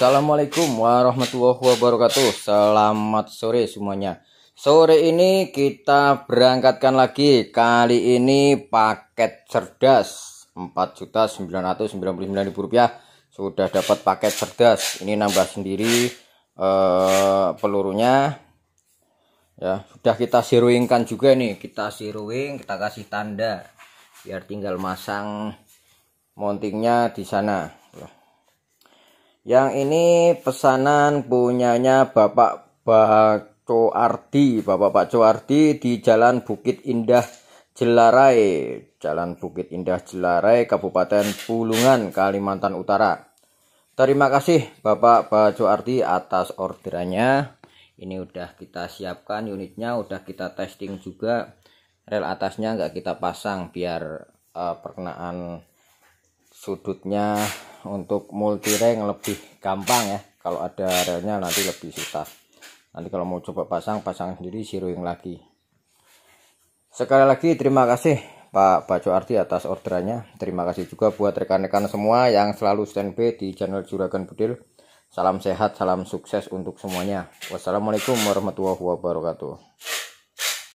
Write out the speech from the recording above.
Assalamualaikum warahmatullahi wabarakatuh Selamat sore semuanya Sore ini kita berangkatkan lagi Kali ini paket cerdas Rp4.999.000 Sudah dapat paket cerdas Ini nambah sendiri eh, pelurunya ya Sudah kita siruinkan juga nih Kita siruing, kita kasih tanda Biar tinggal masang montingnya di sana yang ini pesanan punyanya Bapak Pak Coardi, Bapak Pak Coardi di Jalan Bukit Indah Jelarai, Jalan Bukit Indah Jelarai, Kabupaten Pulungan, Kalimantan Utara. Terima kasih Bapak Pak Coardi atas orderannya. Ini udah kita siapkan unitnya, udah kita testing juga. Rel atasnya nggak kita pasang biar uh, perkenaan sudutnya untuk multi rank lebih gampang ya kalau ada relnya nanti lebih susah nanti kalau mau coba pasang pasang sendiri zeroing lagi sekali lagi terima kasih Pak baco Arti atas orderannya terima kasih juga buat rekan-rekan semua yang selalu standby di channel Juragan Budil salam sehat salam sukses untuk semuanya wassalamualaikum warahmatullahi wabarakatuh